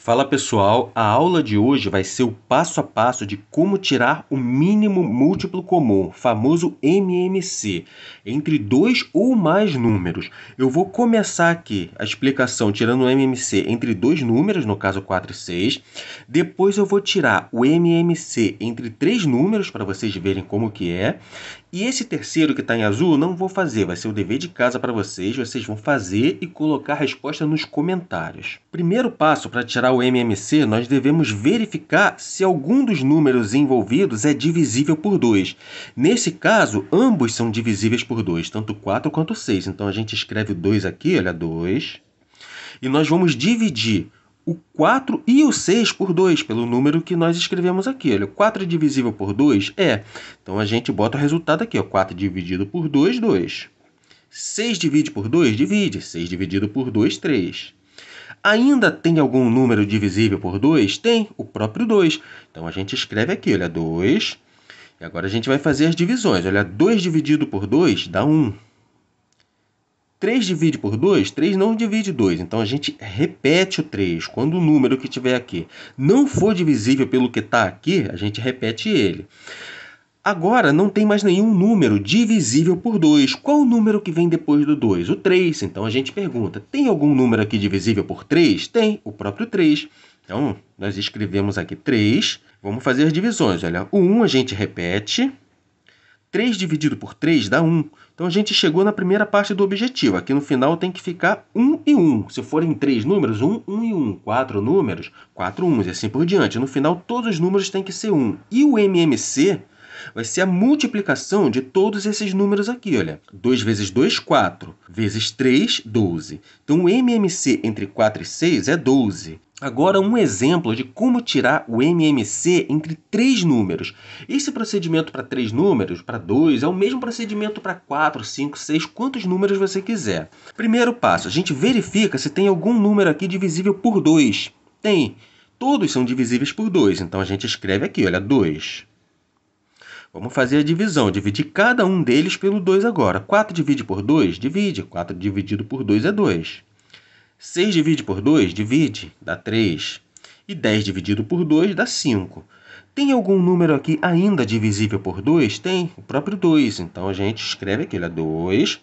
Fala pessoal, a aula de hoje vai ser o passo a passo de como tirar o mínimo múltiplo comum, famoso MMC, entre dois ou mais números. Eu vou começar aqui a explicação tirando o MMC entre dois números, no caso 4 e 6. Depois eu vou tirar o MMC entre três números, para vocês verem como que é. E esse terceiro que está em azul, não vou fazer, vai ser o dever de casa para vocês. Vocês vão fazer e colocar a resposta nos comentários. Primeiro passo para tirar o MMC, nós devemos verificar se algum dos números envolvidos é divisível por 2. Nesse caso, ambos são divisíveis por 2, tanto 4 quanto 6. Então a gente escreve o 2 aqui, olha, 2. E nós vamos dividir o 4 e o 6 por 2, pelo número que nós escrevemos aqui. Olha, 4 divisível por 2 é. Então a gente bota o resultado aqui, ó, 4 dividido por 2, 2. 6 divide por 2, divide. 6 dividido por 2, 3. Ainda tem algum número divisível por 2? Tem, o próprio 2. Então a gente escreve aqui, olha, 2. E agora a gente vai fazer as divisões. Olha, 2 dividido por 2 dá 1. 3 divide por 2, 3 não divide 2. Então a gente repete o 3. Quando o número que tiver aqui não for divisível pelo que está aqui, a gente repete ele. Agora não tem mais nenhum número divisível por 2. Qual o número que vem depois do 2? O 3. Então a gente pergunta: tem algum número aqui divisível por 3? Tem, o próprio 3. Então nós escrevemos aqui 3. Vamos fazer as divisões. Olha, o 1 a gente repete, 3 dividido por 3 dá 1. Então a gente chegou na primeira parte do objetivo. Aqui no final tem que ficar 1 e 1. Se forem 3 números, 1, 1 e 1. 4 números, 4 1 e assim por diante. No final todos os números têm que ser 1. E o MMC vai ser a multiplicação de todos esses números aqui, olha. 2 vezes 2, 4. Vezes 3, 12. Então o MMC entre 4 e 6 é 12. Agora, um exemplo de como tirar o MMC entre três números. Esse procedimento para três números, para dois, é o mesmo procedimento para quatro, cinco, seis, quantos números você quiser. Primeiro passo, a gente verifica se tem algum número aqui divisível por dois. Tem. Todos são divisíveis por dois. então a gente escreve aqui, olha, dois. Vamos fazer a divisão, dividir cada um deles pelo 2 agora. 4 divide por 2, divide. 4 dividido por 2 é 2. 6 divide por 2, divide, dá 3. E 10 dividido por 2 dá 5. Tem algum número aqui ainda divisível por 2? Tem, o próprio 2. Então a gente escreve aqui, é olha, 2.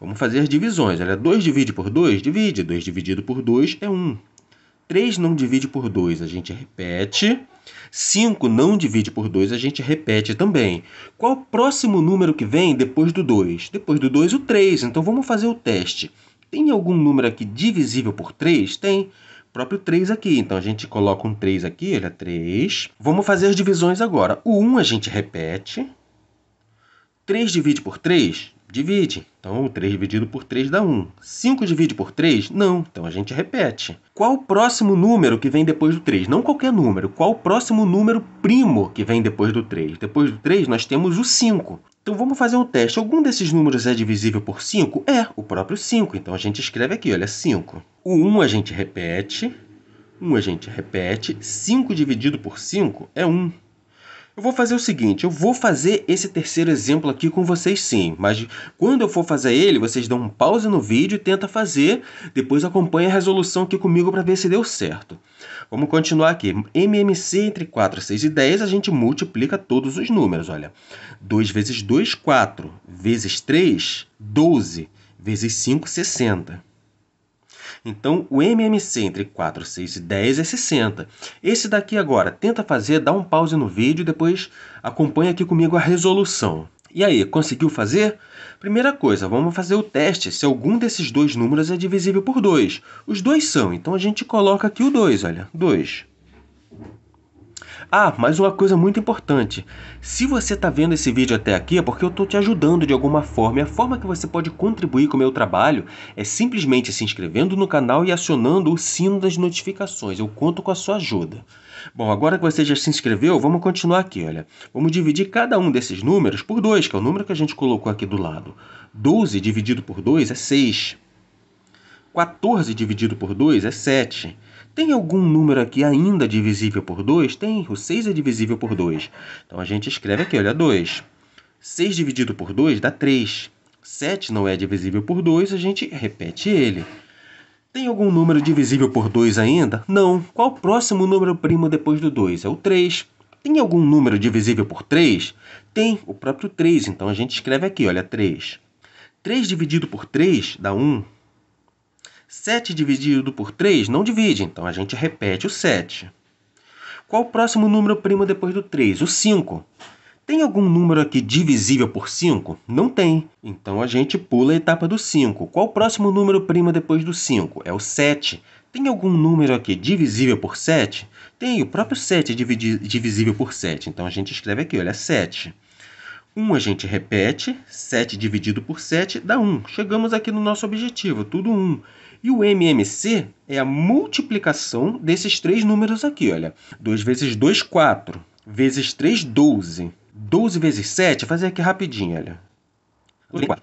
Vamos fazer as divisões. Olha, 2 divide por 2, divide. 2 dividido por 2 é 1. 3 não divide por 2, a gente repete. 5 não divide por 2, a gente repete também. Qual o próximo número que vem depois do 2? Depois do 2, o 3. Então vamos fazer o teste. Tem algum número aqui divisível por 3? Tem. Próprio 3 aqui. Então a gente coloca um 3 aqui, olha, 3. É Vamos fazer as divisões agora. O 1 a gente repete. 3 divide por 3? Divide. Então, 3 dividido por 3 dá 1. 5 divide por 3? Não. Então, a gente repete. Qual o próximo número que vem depois do 3? Não qualquer número. Qual o próximo número primo que vem depois do 3? Depois do 3, nós temos o 5. Então vamos fazer um teste. Algum desses números é divisível por 5? É, o próprio 5. Então a gente escreve aqui, olha, 5. O 1 a gente repete. 1 a gente repete. 5 dividido por 5 é 1. Eu vou fazer o seguinte, eu vou fazer esse terceiro exemplo aqui com vocês sim, mas quando eu for fazer ele, vocês dão um pause no vídeo e tenta fazer, depois acompanha a resolução aqui comigo para ver se deu certo. Vamos continuar aqui. MMC entre 4, 6 e 10, a gente multiplica todos os números, olha. 2 vezes 2, 4, vezes 3, 12, vezes 5, 60. Então o MMC entre 4, 6 e 10 é 60. Esse daqui agora, tenta fazer, dá um pause no vídeo e depois acompanha aqui comigo a resolução. E aí, conseguiu fazer? Primeira coisa, vamos fazer o teste se algum desses dois números é divisível por 2. Os dois são, então a gente coloca aqui o 2, olha, 2. Ah, mais uma coisa muito importante. Se você está vendo esse vídeo até aqui é porque eu estou te ajudando de alguma forma. E a forma que você pode contribuir com o meu trabalho é simplesmente se inscrevendo no canal e acionando o sino das notificações. Eu conto com a sua ajuda. Bom, agora que você já se inscreveu, vamos continuar aqui, olha. Vamos dividir cada um desses números por 2, que é o número que a gente colocou aqui do lado. 12 dividido por 2 é 6. 14 dividido por 2 é 7. Tem algum número aqui ainda divisível por 2? Tem, o 6 é divisível por 2. Então a gente escreve aqui, olha, 2. 6 dividido por 2 dá 3. 7 não é divisível por 2, a gente repete ele. Tem algum número divisível por 2 ainda? Não. Qual o próximo número primo depois do 2? É o 3. Tem algum número divisível por 3? Tem, o próprio 3. Então a gente escreve aqui, olha, 3. 3 dividido por 3 dá 1. 7 dividido por 3 não divide, então a gente repete o 7. Qual o próximo número primo depois do 3? O 5. Tem algum número aqui divisível por 5? Não tem. Então a gente pula a etapa do 5. Qual o próximo número primo depois do 5? É o 7. Tem algum número aqui divisível por 7? Tem, o próprio 7 é divisível por 7. Então a gente escreve aqui, olha, 7. 1 a gente repete, 7 dividido por 7 dá 1. Chegamos aqui no nosso objetivo, tudo 1. E o MMC é a multiplicação desses três números aqui, olha. 2 vezes 2, 4. Vezes 3, 12. 12 vezes 7, fazer aqui rapidinho, olha. 4.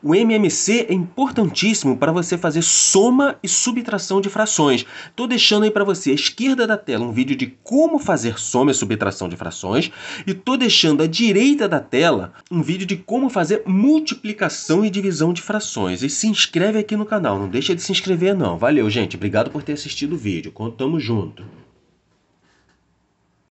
O MMC é importantíssimo para você fazer soma e subtração de frações. Estou deixando aí para você à esquerda da tela um vídeo de como fazer soma e subtração de frações e estou deixando à direita da tela um vídeo de como fazer multiplicação e divisão de frações. E se inscreve aqui no canal, não deixa de se inscrever não. Valeu, gente. Obrigado por ter assistido o vídeo. Tamo junto.